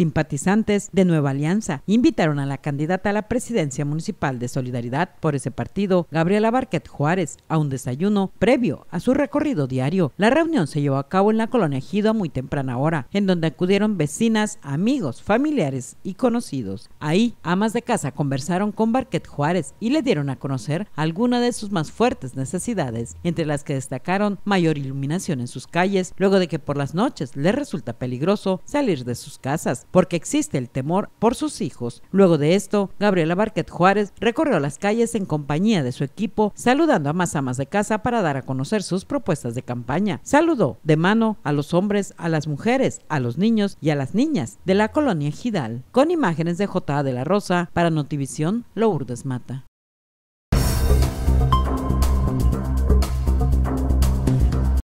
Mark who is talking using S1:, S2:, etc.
S1: simpatizantes de Nueva Alianza invitaron a la candidata a la presidencia municipal de Solidaridad por ese partido, Gabriela Barquet Juárez, a un desayuno previo a su recorrido diario. La reunión se llevó a cabo en la colonia Ejido a muy temprana hora, en donde acudieron vecinas, amigos, familiares y conocidos. Ahí, amas de casa conversaron con Barquet Juárez y le dieron a conocer algunas de sus más fuertes necesidades, entre las que destacaron mayor iluminación en sus calles, luego de que por las noches les resulta peligroso salir de sus casas, porque existe el temor por sus hijos. Luego de esto, Gabriela Barquet Juárez recorrió las calles en compañía de su equipo, saludando a más amas de casa para dar a conocer sus propuestas de campaña. Saludó de mano a los hombres, a las mujeres, a los niños y a las niñas de la colonia Gidal, con imágenes de J. de la Rosa para Notivisión, Lourdes Mata.